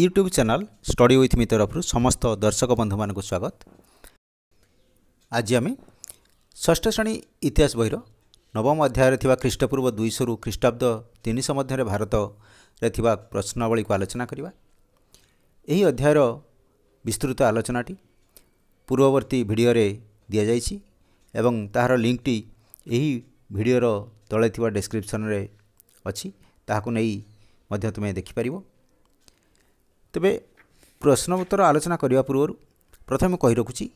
YouTube channel study with ମି ତରଫରୁ ସମସ୍ତ ଦର୍ଶକ ବନ୍ଧୁମାନଙ୍କୁ ସ୍ୱାଗତ ଆଜି ଆମେ ଷଷ୍ଠ ଶ୍ରେଣୀ ଇତିହାସ ବହିର ନବମ ଅଧ୍ୟାୟରେ ଥିବା ଖ୍ରୀଷ୍ଟପୂର୍ବ ଦୁଇଶହରୁ ଖ୍ରୀଷ୍ଟାବ୍ଦ ତିନିଶହ ମଧ୍ୟରେ ଭାରତରେ ଥିବା ପ୍ରଶ୍ନାବଳୀକୁ ଆଲୋଚନା କରିବା ଏହି ଅଧ୍ୟାୟର ବିସ୍ତୃତ ଆଲୋଚନାଟି ପୂର୍ବବର୍ତ୍ତୀ ଭିଡ଼ିଓରେ ଦିଆଯାଇଛି ଏବଂ ତାହାର ଲିଙ୍କ୍ଟି ଏହି ଭିଡ଼ିଓର ତଳେ ଥିବା ଡେସ୍କ୍ରିପ୍ସନ୍ରେ ଅଛି ତାହାକୁ ନେଇ ମଧ୍ୟ ତୁମେ ଦେଖିପାରିବ ତେବେ ପ୍ରଶ୍ନ ଉତ୍ତର ଆଲୋଚନା କରିବା ପୂର୍ବରୁ ପ୍ରଥମେ କହି ରଖୁଛି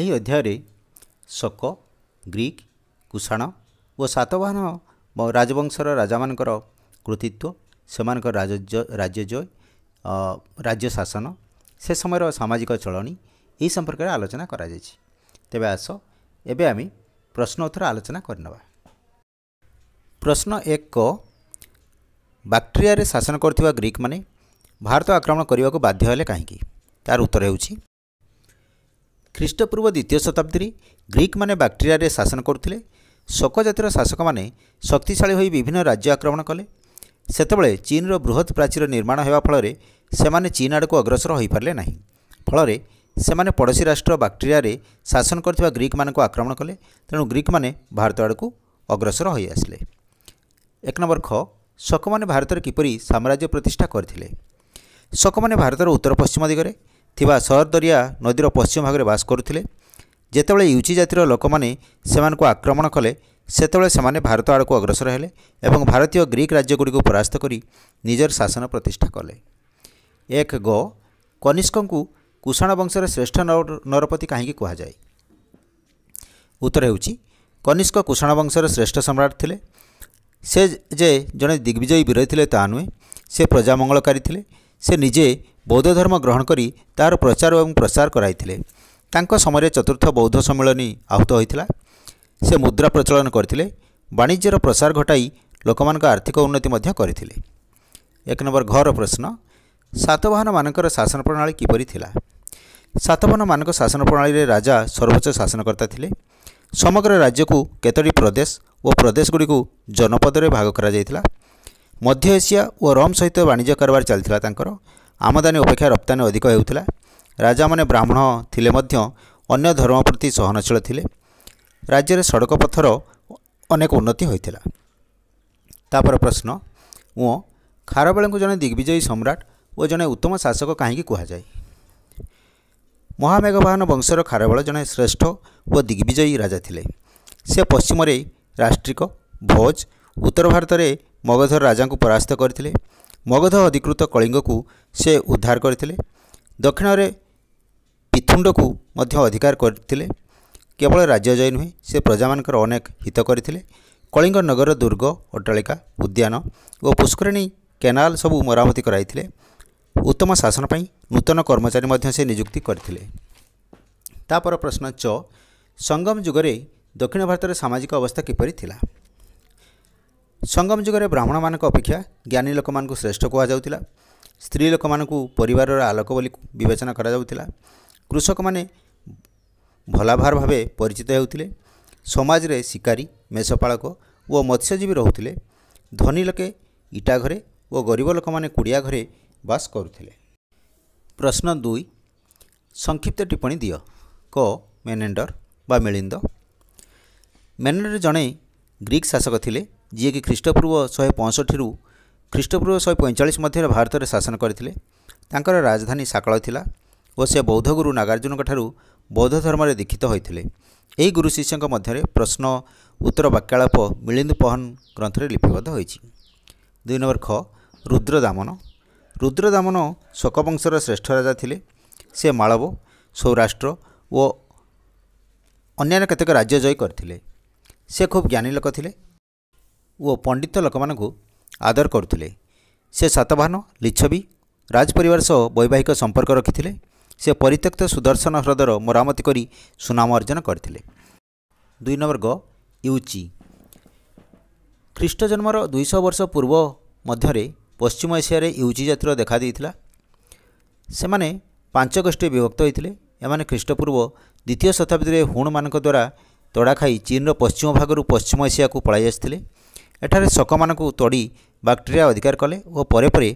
ଏହି ଅଧ୍ୟାୟରେ ଶକ ଗ୍ରୀକ୍ କୁଷାଣ ଓ ସାତବାହନ ରାଜବଂଶର ରାଜାମାନଙ୍କର କୃତିତ୍ୱ ସେମାନଙ୍କର ରାଜ୍ୟ ଜୟ ରାଜ୍ୟ ଶାସନ ସେ ସମୟର ସାମାଜିକ ଚଳଣି ଏହି ସମ୍ପର୍କରେ ଆଲୋଚନା କରାଯାଇଛି ତେବେ ଆସ ଏବେ ଆମେ ପ୍ରଶ୍ନ ଉତ୍ତର ଆଲୋଚନା କରିନେବା ପ୍ରଶ୍ନ ଏକ ବାକ୍ଟେରିଆରେ ଶାସନ କରୁଥିବା ଗ୍ରୀକ୍ମାନେ ଭାରତ ଆକ୍ରମଣ କରିବାକୁ ବାଧ୍ୟ ହେଲେ କାହିଁକି ତାର ଉତ୍ତର ହେଉଛି ଖ୍ରୀଷ୍ଟପୂର୍ବ ଦ୍ୱିତୀୟ ଶତାବ୍ଦୀରେ ଗ୍ରୀକ୍ମାନେ ବାକ୍ଟେରିଆରେ ଶାସନ କରୁଥିଲେ ଶୋକ ଜାତିର ଶାସକମାନେ ଶକ୍ତିଶାଳୀ ହୋଇ ବିଭିନ୍ନ ରାଜ୍ୟ ଆକ୍ରମଣ କଲେ ସେତେବେଳେ ଚୀନ୍ର ବୃହତ୍ ପ୍ରାଚୀର ନିର୍ମାଣ ହେବା ଫଳରେ ସେମାନେ ଚୀନ୍ ଆଡ଼କୁ ଅଗ୍ରସର ହୋଇପାରିଲେ ନାହିଁ ଫଳରେ ସେମାନେ ପଡ଼ୋଶୀ ରାଷ୍ଟ୍ର ବାକ୍ଟେରିଆରେ ଶାସନ କରିଥିବା ଗ୍ରୀକ୍ମାନଙ୍କୁ ଆକ୍ରମଣ କଲେ ତେଣୁ ଗ୍ରୀକ୍ମାନେ ଭାରତ ଆଡ଼କୁ ଅଗ୍ରସର ହୋଇଆସିଲେ ଏକ ନମ୍ବର ଖ ଶୋକମାନେ ଭାରତରେ କିପରି ସାମ୍ରାଜ୍ୟ ପ୍ରତିଷ୍ଠା କରିଥିଲେ ଶକମାନେ ଭାରତର ଉତ୍ତର ପଶ୍ଚିମ ଦିଗରେ ଥିବା ସହରଦରିଆ ନଦୀର ପଶ୍ଚିମ ଭାଗରେ ବାସ କରୁଥିଲେ ଯେତେବେଳେ ୟୁଚି ଜାତିର ଲୋକମାନେ ସେମାନଙ୍କୁ ଆକ୍ରମଣ କଲେ ସେତେବେଳେ ସେମାନେ ଭାରତ ଆଡ଼କୁ ଅଗ୍ରସର ହେଲେ ଏବଂ ଭାରତୀୟ ଗ୍ରୀକ୍ ରାଜ୍ୟଗୁଡ଼ିକୁ ପରାସ୍ତ କରି ନିଜର ଶାସନ ପ୍ରତିଷ୍ଠା କଲେ ଏକ ଗ କନିଷ୍କଙ୍କୁ କୁଷାଣ ବଂଶର ଶ୍ରେଷ୍ଠ ନରପତି କାହିଁକି କୁହାଯାଏ ଉତ୍ତର ହେଉଛି କନିଷ୍କ କୁଷାଣ ବଂଶର ଶ୍ରେଷ୍ଠ ସମ୍ରାଟ ଥିଲେ ସେ ଯେ ଜଣେ ଦିଗ୍ବିଜୟୀ ବୀର ଥିଲେ ତାହା ନୁହେଁ ସେ ପ୍ରଜାମଙ୍ଗଳକାରୀ ଥିଲେ ସେ ନିଜେ ବୌଦ୍ଧ ଧର୍ମ ଗ୍ରହଣ କରି ତାହାର ପ୍ରଚାର ଏବଂ ପ୍ରସାର କରାଇଥିଲେ ତାଙ୍କ ସମୟରେ ଚତୁର୍ଥ ବୌଦ୍ଧ ସମ୍ମିଳନୀ ଆହୁତ ହୋଇଥିଲା ସେ ମୁଦ୍ରା ପ୍ରଚଳନ କରିଥିଲେ ବାଣିଜ୍ୟର ପ୍ରସାର ଘଟାଇ ଲୋକମାନଙ୍କ ଆର୍ଥିକ ଉନ୍ନତି ମଧ୍ୟ କରିଥିଲେ ଏକ ନମ୍ବର ଘର ପ୍ରଶ୍ନ ସାତବାହନମାନଙ୍କର ଶାସନ ପ୍ରଣାଳୀ କିପରି ଥିଲା ସାତବାହନମାନଙ୍କ ଶାସନ ପ୍ରଣାଳୀରେ ରାଜା ସର୍ବୋଚ୍ଚ ଶାସନକର୍ତ୍ତା ଥିଲେ ସମଗ୍ର ରାଜ୍ୟକୁ କେତୋଟି ପ୍ରଦେଶ ଓ ପ୍ରଦେଶଗୁଡ଼ିକୁ ଜନପଦରେ ଭାଗ କରାଯାଇଥିଲା ମଧ୍ୟ ଏସିଆ ଓ ରମ୍ ସହିତ ବାଣିଜ୍ୟ କାରବାର ଚାଲିଥିଲା ତାଙ୍କର ଆମଦାନୀ ଅପେକ୍ଷା ରପ୍ତାନୀ ଅଧିକ ହେଉଥିଲା ରାଜାମାନେ ବ୍ରାହ୍ମଣ ଥିଲେ ମଧ୍ୟ ଅନ୍ୟ ଧର୍ମ ପ୍ରତି ସହନଶୀଳ ଥିଲେ ରାଜ୍ୟରେ ସଡ଼କ ପଥର ଅନେକ ଉନ୍ନତି ହୋଇଥିଲା ତାପରେ ପ୍ରଶ୍ନ ଓ ଖାରବେଳଙ୍କୁ ଜଣେ ଦିଗ୍ବିଜୟୀ ସମ୍ରାଟ ଓ ଜଣେ ଉତ୍ତମ ଶାସକ କାହିଁକି କୁହାଯାଏ ମହାମେଘବାହନ ବଂଶର ଖାରବେଳ ଜଣେ ଶ୍ରେଷ୍ଠ ଓ ଦିଗ୍ବିଜୟୀ ରାଜା ଥିଲେ ସେ ପଶ୍ଚିମରେ ରାଷ୍ଟ୍ରିକ ଭୋଜ ଉତ୍ତର ଭାରତରେ ମଗଧର ରାଜାଙ୍କୁ ପରାସ୍ତ କରିଥିଲେ ମଗଧ ଅଧିକୃତ କଳିଙ୍ଗକୁ ସେ ଉଦ୍ଧାର କରିଥିଲେ ଦକ୍ଷିଣରେ ପିଥୁଣ୍ଡକୁ ମଧ୍ୟ ଅଧିକାର କରିଥିଲେ କେବଳ ରାଜ୍ୟ ଜୟ ନୁହେଁ ସେ ପ୍ରଜାମାନଙ୍କର ଅନେକ ହିତ କରିଥିଲେ କଳିଙ୍ଗ ନଗର ଦୁର୍ଗ ଅଟ୍ଟାଳିକା ଉଦ୍ୟାନ ଓ ପୁଷ୍କରିଣୀ କେନାଲ ସବୁ ମରାମତି କରାଇଥିଲେ ଉତ୍ତମ ଶାସନ ପାଇଁ ନୂତନ କର୍ମଚାରୀ ମଧ୍ୟ ସେ ନିଯୁକ୍ତି କରିଥିଲେ ତା'ପର ପ୍ରଶ୍ନ ଚ ସଙ୍ଗମ ଯୁଗରେ ଦକ୍ଷିଣ ଭାରତର ସାମାଜିକ ଅବସ୍ଥା କିପରି ଥିଲା ସଙ୍ଗମ ଯୁଗରେ ବ୍ରାହ୍ମଣମାନଙ୍କ ଅପେକ୍ଷା ଜ୍ଞାନୀ ଲୋକମାନଙ୍କୁ ଶ୍ରେଷ୍ଠ କୁହାଯାଉଥିଲା ସ୍ତ୍ରୀ ଲୋକମାନଙ୍କୁ ପରିବାରର ଆଲୋକ ବୋଲି ବିବେଚନା କରାଯାଉଥିଲା କୃଷକମାନେ ଭଲାଭାର ଭାବେ ପରିଚିତ ହେଉଥିଲେ ସମାଜରେ ଶିକାରୀ ମେଷପାଳକ ଓ ମତ୍ସ୍ୟଜୀବୀ ରହୁଥିଲେ ଧନୀ ଲୋକେ ଇଟା ଘରେ ଓ ଗରିବ ଲୋକମାନେ କୁଡ଼ିଆ ଘରେ ବାସ କରୁଥିଲେ ପ୍ରଶ୍ନ ଦୁଇ ସଂକ୍ଷିପ୍ତ ଟିପ୍ପଣୀ ଦିଅ କ ମେନେଣ୍ଡର ବା ମିଳିନ୍ଦ ମେନେଣ୍ଡର ଜଣେ ଗ୍ରୀକ୍ ଶାସକ ଥିଲେ ଯିଏକି ଖ୍ରୀଷ୍ଟପୂର୍ବ ଶହେ ପଞ୍ଚଷଠିରୁ ଖ୍ରୀଷ୍ଟପୂର୍ବ ଶହେ ପଇଁଚାଳିଶ ମଧ୍ୟରେ ଭାରତରେ ଶାସନ କରିଥିଲେ ତାଙ୍କର ରାଜଧାନୀ ସାକଳ ଥିଲା ଓ ସେ ବୌଦ୍ଧଗୁରୁ ନାଗାର୍ଜୁନଙ୍କଠାରୁ ବୌଦ୍ଧ ଧର୍ମରେ ଦୀକ୍ଷିତ ହୋଇଥିଲେ ଏହି ଗୁରୁ ଶିଷ୍ୟଙ୍କ ମଧ୍ୟରେ ପ୍ରଶ୍ନ ଉତ୍ତର ବାକ୍ୟାଳାପ ମିଳିନ୍ଦୁ ପହନ ଗ୍ରନ୍ଥରେ ଲିପିବଦ୍ଧ ହୋଇଛି ଦୁଇ ନମ୍ବର ଖ ରୁଦ୍ରଦାମନ ରୁଦ୍ରଦାମନ ଶୋକବଂଶର ଶ୍ରେଷ୍ଠ ରାଜା ଥିଲେ ସେ ମାଳବ ସୌରାଷ୍ଟ୍ର ଓ ଅନ୍ୟାନ୍ୟ କେତେକ ରାଜ୍ୟ ଜୟ କରିଥିଲେ ସେ ଖୁବ୍ ଜ୍ଞାନୀ ଲୋକ ଥିଲେ ଓ ପଣ୍ଡିତ ଲୋକମାନଙ୍କୁ ଆଦର କରୁଥିଲେ ସେ ସତଭାନ ଲିଚ୍ଛବି ରାଜ ପରିବାର ସହ ବୈବାହିକ ସମ୍ପର୍କ ରଖିଥିଲେ ସେ ପରିତ୍ୟକ୍ତ ସୁଦର୍ଶନ ହ୍ରଦର ମରାମତି କରି ସୁନାମ ଅର୍ଜନ କରିଥିଲେ ଦୁଇ ନମ୍ବର ଗ ୟୁଚି ଖ୍ରୀଷ୍ଟ ଜନ୍ମର ଦୁଇଶହ ବର୍ଷ ପୂର୍ବ ମଧ୍ୟରେ ପଶ୍ଚିମ ଏସିଆରେ ୟୁଚି ଜାତିର ଦେଖାଦେଇଥିଲା ସେମାନେ ପାଞ୍ଚ ଗୋଷ୍ଠୀ ବିଭକ୍ତ ହୋଇଥିଲେ ଏମାନେ ଖ୍ରୀଷ୍ଟପୂର୍ବ ଦ୍ୱିତୀୟ ଶତାବ୍ଦୀରେ ହୁଣମାନଙ୍କ ଦ୍ୱାରା ତଡ଼ାଖାଇ ଚୀନର ପଶ୍ଚିମ ଭାଗରୁ ପଶ୍ଚିମ ଏସିଆକୁ ପଳାଇ ଆସିଥିଲେ ଏଠାରେ ଶକମାନଙ୍କୁ ତଡ଼ି ବାକ୍ଟେରିଆ ଅଧିକାର କଲେ ଓ ପରେ ପରେ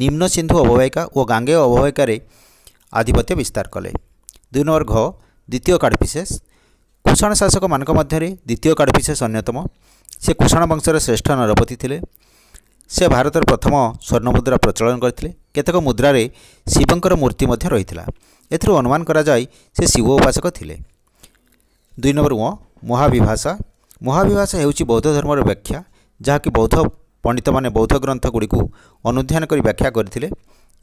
ନିମ୍ନ ସିନ୍ଧୁ ଅବବାହିକା ଓ ଗାଙ୍ଗେୟ ଅବବାହିକାରେ ଆଧିପତ୍ୟ ବିସ୍ତାର କଲେ ଦୁଇ ନମ୍ବର ଘ ଦ୍ୱିତୀୟ କାଡ଼ପିସେସ୍ କୁଷାଣ ଶାସକମାନଙ୍କ ମଧ୍ୟରେ ଦ୍ୱିତୀୟ କାଡ଼ପିସେସ୍ ଅନ୍ୟତମ ସେ କୁଷାଣ ବଂଶର ଶ୍ରେଷ୍ଠ ନରପତି ଥିଲେ ସେ ଭାରତର ପ୍ରଥମ ସ୍ୱର୍ଣ୍ଣମୁଦ୍ରା ପ୍ରଚଳନ କରିଥିଲେ କେତେକ ମୁଦ୍ରାରେ ଶିବଙ୍କର ମୂର୍ତ୍ତି ମଧ୍ୟ ରହିଥିଲା ଏଥିରୁ ଅନୁମାନ କରାଯାଏ ସେ ଶିବ ଉପାସକ ଥିଲେ ଦୁଇ ନମ୍ବର ୱ ମହାବିଭାଷା ମହାବିଭାଷା ହେଉଛି ବୌଦ୍ଧ ଧର୍ମର ବ୍ୟାଖ୍ୟା ଯାହାକି ବୌଦ୍ଧ ପଣ୍ଡିତମାନେ ବୌଦ୍ଧ ଗ୍ରନ୍ଥଗୁଡ଼ିକୁ ଅନୁଧ୍ୟାନ କରି ବ୍ୟାଖ୍ୟା କରିଥିଲେ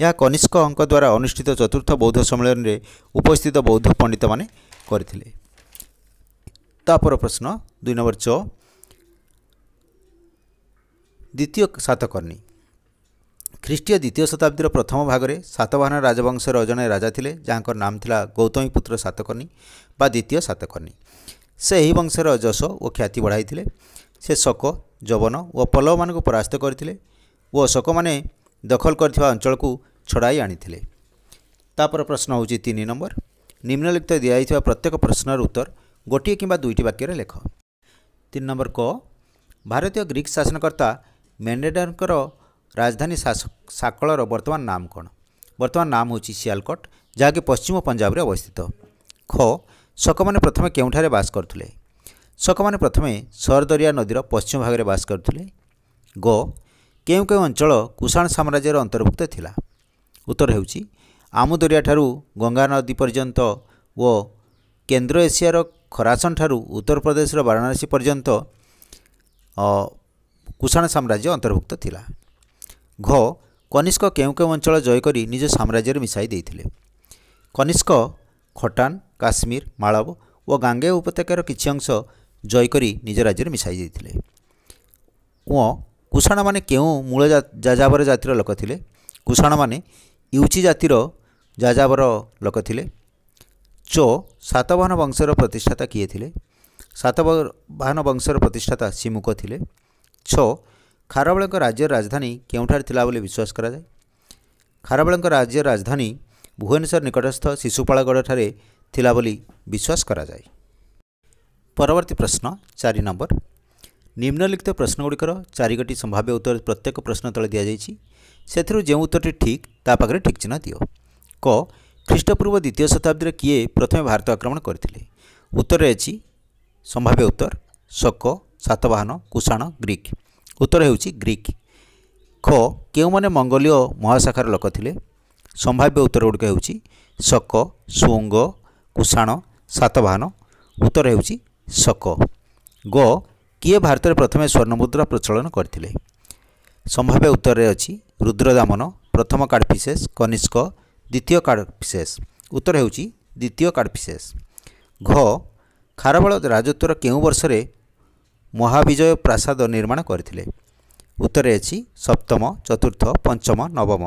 ଏହା କନିଷ୍କଙ୍କ ଦ୍ୱାରା ଅନୁଷ୍ଠିତ ଚତୁର୍ଥ ବୌଦ୍ଧ ସମ୍ମିଳନୀରେ ଉପସ୍ଥିତ ବୌଦ୍ଧ ପଣ୍ଡିତମାନେ କରିଥିଲେ ତାପର ପ୍ରଶ୍ନ ଦୁଇ ନମ୍ବର ଚ ଦ୍ୱିତୀୟ ସାତକର୍ଣ୍ଣୀ ଖ୍ରୀଷ୍ଟୀୟ ଦ୍ୱିତୀୟ ଶତାବ୍ଦୀର ପ୍ରଥମ ଭାଗରେ ସାତବାହନ ରାଜବଂଶର ଜଣେ ରାଜା ଥିଲେ ଯାହାଙ୍କର ନାମ ଥିଲା ଗୌତମୀ ପୁତ୍ର ସାତକର୍ଣ୍ଣୀ ବା ଦ୍ୱିତୀୟ ସାତକର୍ଣ୍ଣୀ ସେ ଏହି ବଂଶର ଯଶ ଓ ଖ୍ୟାତି ବଢ଼ାଇଥିଲେ ସେ ଶକ ଯବନ ଓ ପଲ୍ଲବମାନଙ୍କୁ ପରାସ୍ତ କରିଥିଲେ ଓ ଶକମାନେ ଦଖଲ କରିଥିବା ଅଞ୍ଚଳକୁ ଛଡ଼ାଇ ଆଣିଥିଲେ ତାପରେ ପ୍ରଶ୍ନ ହେଉଛି ତିନି ନମ୍ବର ନିମ୍ନଲିଖିତ ଦିଆଯାଇଥିବା ପ୍ରତ୍ୟେକ ପ୍ରଶ୍ନର ଉତ୍ତର ଗୋଟିଏ କିମ୍ବା ଦୁଇଟି ବାକ୍ୟରେ ଲେଖ ତିନି ନମ୍ବର କ ଭାରତୀୟ ଗ୍ରୀକ୍ ଶାସନକର୍ତ୍ତା ମେନେଡରଙ୍କର ରାଜଧାନୀ ସାକଳର ବର୍ତ୍ତମାନ ନାମ କ'ଣ ବର୍ତ୍ତମାନ ନାମ ହେଉଛି ସିଆଲକଟ୍ ଯାହାକି ପଶ୍ଚିମ ପଞ୍ଜାବରେ ଅବସ୍ଥିତ ଖ ଶକମାନେ ପ୍ରଥମେ କେଉଁଠାରେ ବାସ କରୁଥିଲେ ଶକମାନେ ପ୍ରଥମେ ସରଦରିଆ ନଦୀର ପଶ୍ଚିମ ଭାଗରେ ବାସ କରୁଥିଲେ ଗ କେଉଁ କେଉଁ ଅଞ୍ଚଳ କୁଷାଣ ସାମ୍ରାଜ୍ୟର ଅନ୍ତର୍ଭୁକ୍ତ ଥିଲା ଉତ୍ତର ହେଉଛି ଆମୁଦରିଆଠାରୁ ଗଙ୍ଗା ନଦୀ ପର୍ଯ୍ୟନ୍ତ ଓ କେନ୍ଦ୍ର ଏସିଆର ଖରାସନଠାରୁ ଉତ୍ତରପ୍ରଦେଶର ବାରାଣସୀ ପର୍ଯ୍ୟନ୍ତ କୁଷାଣ ସାମ୍ରାଜ୍ୟ ଅନ୍ତର୍ଭୁକ୍ତ ଥିଲା ଘ କନିଷ୍କ କେଉଁ କେଉଁ ଅଞ୍ଚଳ ଜୟ କରି ନିଜ ସାମ୍ରାଜ୍ୟରେ ମିଶାଇ ଦେଇଥିଲେ କନିଷ୍କ ଖଟାନ କାଶ୍ମୀର ମାଳବ ଓ ଗାଙ୍ଗେୟ ଉପତ୍ୟକାର କିଛି ଅଂଶ ଜୟ କରି ନିଜ ରାଜ୍ୟରେ ମିଶାଇ ଦେଇଥିଲେ ଓ କୁଷାଣମାନେ କେଉଁ ମୂଳ ଯାଯାବର ଜାତିର ଲୋକ ଥିଲେ କୁଷାଣମାନେ ୟୁଚି ଜାତିର ଯାଯାବର ଲୋକ ଥିଲେ ଚୋ ସାତବାହନ ବଂଶର ପ୍ରତିଷ୍ଠାତା କିଏ ଥିଲେ ସାତବାହନ ବଂଶର ପ୍ରତିଷ୍ଠାତା ସିମୁକ ଥିଲେ ଛଅ ଖାରବେଳଙ୍କ ରାଜ୍ୟର ରାଜଧାନୀ କେଉଁଠାରେ ଥିଲା ବୋଲି ବିଶ୍ୱାସ କରାଯାଏ ଖାରବେଳଙ୍କ ରାଜ୍ୟର ରାଜଧାନୀ ଭୁବନେଶ୍ୱର ନିକଟସ୍ଥ ଶିଶୁପାଳଗଡ଼ଠାରେ ଥିଲା ବୋଲି ବିଶ୍ୱାସ କରାଯାଏ परवर्ती प्रश्न चार नम्बर निम्नलिख्त प्रश्न चार चारिग सम्भाव्य उत्तर प्रत्येक प्रश्न तल दिइछु जो उत्तर ठिक तापाले ठीक चिन्ह दियो क खिष्टपूर्व द्वितीय शताब्दीले किए प्रथम भारत आक्रमण उत्तर अझ सम्भाव्य उत्तर शक सातवाहन कुषाण ग्रीक उत्तर हेर्छ ग्रीक ख के मङ्गोलीय महाशाखार लक ले सम्भाव्य उत्तर गुडिक शक सक कुषाण सातवाहन उत्तर हेर्छ ଶକ ଗ କିଏ ଭାରତରେ ପ୍ରଥମେ ସ୍ୱର୍ଣ୍ଣମୁଦ୍ରା ପ୍ରଚଳନ କରିଥିଲେ ସମ୍ଭାବ୍ୟ ଉତ୍ତରରେ ଅଛି ରୁଦ୍ରଦାମନ ପ୍ରଥମ କାର୍ଡ଼ଫିସେସ୍ କନିଷ୍କ ଦ୍ୱିତୀୟ କାର୍ଡ଼ଫିସେସ୍ ଉତ୍ତର ହେଉଛି ଦ୍ୱିତୀୟ କାର୍ଡ଼ଫିସେସ୍ ଘ ଖାରବଳ ରାଜତ୍ୱର କେଉଁ ବର୍ଷରେ ମହାବିଜୟ ପ୍ରାସାଦ ନିର୍ମାଣ କରିଥିଲେ ଉତ୍ତରରେ ଅଛି ସପ୍ତମ ଚତୁର୍ଥ ପଞ୍ଚମ ନବମ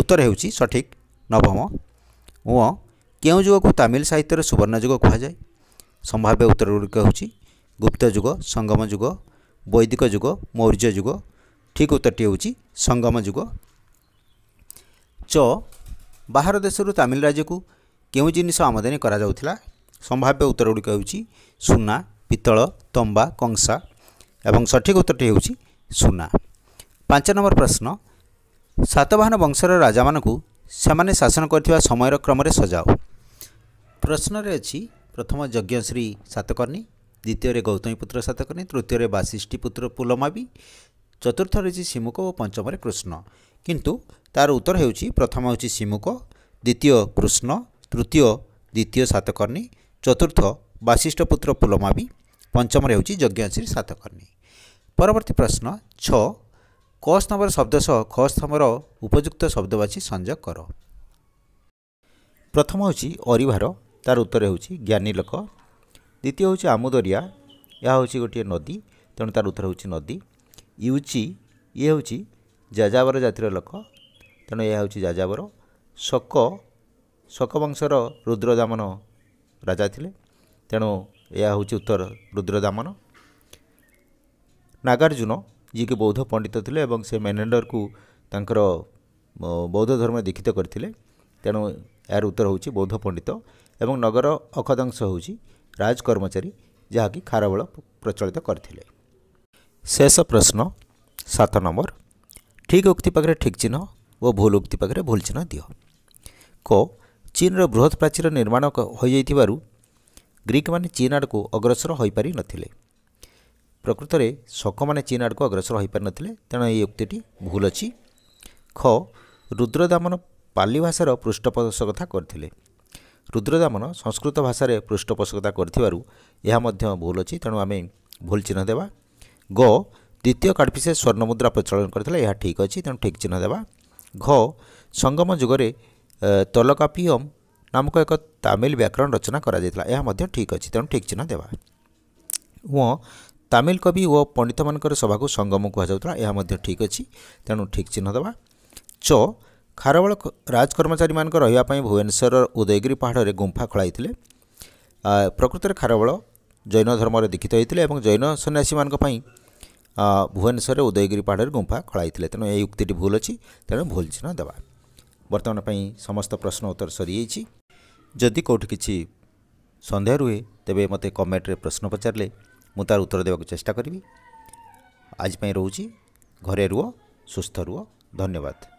ଉତ୍ତର ହେଉଛି ସଠିକ୍ ନବମ ଓ କେଉଁ ଯୁଗକୁ ତାମିଲ ସାହିତ୍ୟର ସୁବର୍ଣ୍ଣ ଯୁଗ କୁହାଯାଏ ସମ୍ଭାବ୍ୟ ଉତ୍ତର ଗୁଡ଼ିକ ହେଉଛି ଗୁପ୍ତ ଯୁଗ ସଙ୍ଗମ ଯୁଗ ବୈଦିକ ଯୁଗ ମୌର୍ଯ୍ୟ ଯୁଗ ଠିକ୍ ଉତ୍ତରଟି ହେଉଛି ସଙ୍ଗମ ଯୁଗ ଚ ବାହାର ଦେଶରୁ ତାମିଲ ରାଜ୍ୟକୁ କେଉଁ ଜିନିଷ ଆମଦାନୀ କରାଯାଉଥିଲା ସମ୍ଭାବ୍ୟ ଉତ୍ତର ଗୁଡ଼ିକ ହେଉଛି ସୁନା ପିତ୍ତଳ ତମ୍ବା କଂସା ଏବଂ ସଠିକ ଉତ୍ତରଟି ହେଉଛି ସୁନା ପାଞ୍ଚ ନମ୍ବର ପ୍ରଶ୍ନ ସାତବାହନ ବଂଶର ରାଜାମାନଙ୍କୁ ସେମାନେ ଶାସନ କରିଥିବା ସମୟର କ୍ରମରେ ସଜାଅ ପ୍ରଶ୍ନରେ ଅଛି ପ୍ରଥମ ଯଜ୍ଞଶ୍ରୀ ସାତକର୍ଣ୍ଣୀ ଦ୍ୱିତୀୟରେ ଗୌତମୀ ପୁତ୍ର ସାତକର୍ଣ୍ଣୀ ତୃତୀୟରେ ବାଶିଷ୍ଠୀ ପୁତ୍ର ପୁଲମାବି ଚତୁର୍ଥରେ ହେଉଛି ଶିମୁକ ଓ ପଞ୍ଚମରେ କୃଷ୍ଣ କିନ୍ତୁ ତାର ଉତ୍ତର ହେଉଛି ପ୍ରଥମ ହେଉଛି ଶିମୁକ ଦ୍ୱିତୀୟ କୃଷ୍ଣ ତୃତୀୟ ଦ୍ୱିତୀୟ ସାତକର୍ଣ୍ଣୀ ଚତୁର୍ଥ ବାଶିଷ୍ଠ ପୁତ୍ର ପୁଲମାବି ପଞ୍ଚମରେ ହେଉଛି ଯଜ୍ଞଶ୍ରୀ ସାତକର୍ଣ୍ଣୀ ପରବର୍ତ୍ତୀ ପ୍ରଶ୍ନ ଛଅ କ ସ୍ତମ୍ଭର ଶବ୍ଦ ସହ ଖ ସ୍ତମ୍ଭର ଉପଯୁକ୍ତ ଶବ୍ଦ ବାଛି ସଂଯୋଗ କର ପ୍ରଥମ ହେଉଛି ଅରିଭାର ତାର ଉତ୍ତର ହେଉଛି ଜ୍ଞାନୀ ଲୋକ ଦ୍ୱିତୀୟ ହେଉଛି ଆମୁଦରିଆ ଏହା ହେଉଛି ଗୋଟିଏ ନଦୀ ତେଣୁ ତାର ଉତ୍ତର ହେଉଛି ନଦୀ ୟୁଚି ଇଏ ହେଉଛି ଯାଯାବର ଜାତିର ଲୋକ ତେଣୁ ଏହା ହେଉଛି ଯାଯାବର ଶକ ଶକ ବଂଶର ରୁଦ୍ରଦାମନ ରାଜା ଥିଲେ ତେଣୁ ଏହା ହେଉଛି ଉତ୍ତର ରୁଦ୍ରଦାମନ ନାଗାର୍ଜୁନ ଯିଏକି ବୌଦ୍ଧ ପଣ୍ଡିତ ଥିଲେ ଏବଂ ସେ ମେନେଣ୍ଡରକୁ ତାଙ୍କର ବୌଦ୍ଧ ଧର୍ମ ଦୀକ୍ଷିତ କରିଥିଲେ ତେଣୁ ଏହାର ଉତ୍ତର ହେଉଛି ବୌଦ୍ଧ ପଣ୍ଡିତ ଏବଂ ନଗର ଅକ୍ଷଦଂଶ ହେଉଛି ରାଜ କର୍ମଚାରୀ ଯାହାକି ଖାରବେଳ ପ୍ରଚଳିତ କରିଥିଲେ ଶେଷ ପ୍ରଶ୍ନ ସାତ ନମ୍ବର ଠିକ୍ ଉକ୍ତି ପାଖରେ ଠିକ୍ ଚିହ୍ନ ଓ ଭୁଲ ଉକ୍ତି ପାଖରେ ଭୁଲ ଚିହ୍ନ ଦିଅ କ ଚୀନର ବୃହତ୍ ପ୍ରାଚୀର ନିର୍ମାଣ ହୋଇଯାଇଥିବାରୁ ଗ୍ରୀକ୍ମାନେ ଚୀନ୍ ଆଡ଼କୁ ଅଗ୍ରସର ହୋଇପାରିନଥିଲେ ପ୍ରକୃତରେ ଶକମାନେ ଚୀନ୍ ଆଡ଼କୁ ଅଗ୍ରସର ହୋଇପାରିନଥିଲେ ତେଣୁ ଏହି ଉକ୍ତିଟି ଭୁଲ ଅଛି ଖ ରୁଦ୍ରଦାମନ ପାଲି ଭାଷାର ପୃଷ୍ଠପ୍ରଦର୍ଶକତା କରିଥିଲେ ରୁଦ୍ରଦାମନ ସଂସ୍କୃତ ଭାଷାରେ ପୃଷ୍ଠପୋଷକତା କରିଥିବାରୁ ଏହା ମଧ୍ୟ ଭୁଲ ଅଛି ତେଣୁ ଆମେ ଭୁଲ ଚିହ୍ନ ଦେବା ଗ ଦ୍ୱିତୀୟ କାଡ଼ପିସେ ସ୍ୱର୍ଣ୍ଣମୁଦ୍ରା ପ୍ରଚଳନ କରିଥିଲା ଏହା ଠିକ୍ ଅଛି ତେଣୁ ଠିକ୍ ଚିହ୍ନ ଦେବା ଘ ସଙ୍ଗମ ଯୁଗରେ ତଲକାପିୟମ୍ ନାମକ ଏକ ତାମିଲ ବ୍ୟାକରଣ ରଚନା କରାଯାଇଥିଲା ଏହା ମଧ୍ୟ ଠିକ୍ ଅଛି ତେଣୁ ଠିକ୍ ଚିହ୍ନ ଦେବା ଓ ତାମିଲ କବି ଓ ପଣ୍ଡିତମାନଙ୍କର ସଭାକୁ ସଙ୍ଗମ କୁହାଯାଉଥିଲା ଏହା ମଧ୍ୟ ଠିକ୍ ଅଛି ତେଣୁ ଠିକ୍ ଚିହ୍ନ ଦେବା ଚ ଖାରବେଳ ରାଜକର୍ମଚାରୀମାନଙ୍କ ରହିବା ପାଇଁ ଭୁବନେଶ୍ୱରର ଉଦୟଗିରି ପାହାଡ଼ରେ ଗୁମ୍ଫା ଖୋଳାଇଥିଲେ ପ୍ରକୃତରେ ଖାରବଳ ଜୈନ ଧର୍ମରେ ଦୀକ୍ଷିତ ହୋଇଥିଲେ ଏବଂ ଜୈନ ସନ୍ନ୍ୟାସୀମାନଙ୍କ ପାଇଁ ଭୁବନେଶ୍ୱରରେ ଉଦୟଗିରି ପାହାଡ଼ରେ ଗୁମ୍ଫା ଖୋଳାଇଥିଲେ ତେଣୁ ଏହି ଉକ୍ତିଟି ଭୁଲ ଅଛି ତେଣୁ ଭୁଲ ଚିହ୍ନ ଦେବା ବର୍ତ୍ତମାନ ପାଇଁ ସମସ୍ତ ପ୍ରଶ୍ନ ଉତ୍ତର ସରିଯାଇଛି ଯଦି କେଉଁଠି କିଛି ସନ୍ଦେହ ରୁହେ ତେବେ ମୋତେ କମେଣ୍ଟରେ ପ୍ରଶ୍ନ ପଚାରିଲେ ମୁଁ ତା'ର ଉତ୍ତର ଦେବାକୁ ଚେଷ୍ଟା କରିବି ଆଜି ପାଇଁ ରହୁଛି ଘରେ ରୁହ ସୁସ୍ଥ ରୁହ ଧନ୍ୟବାଦ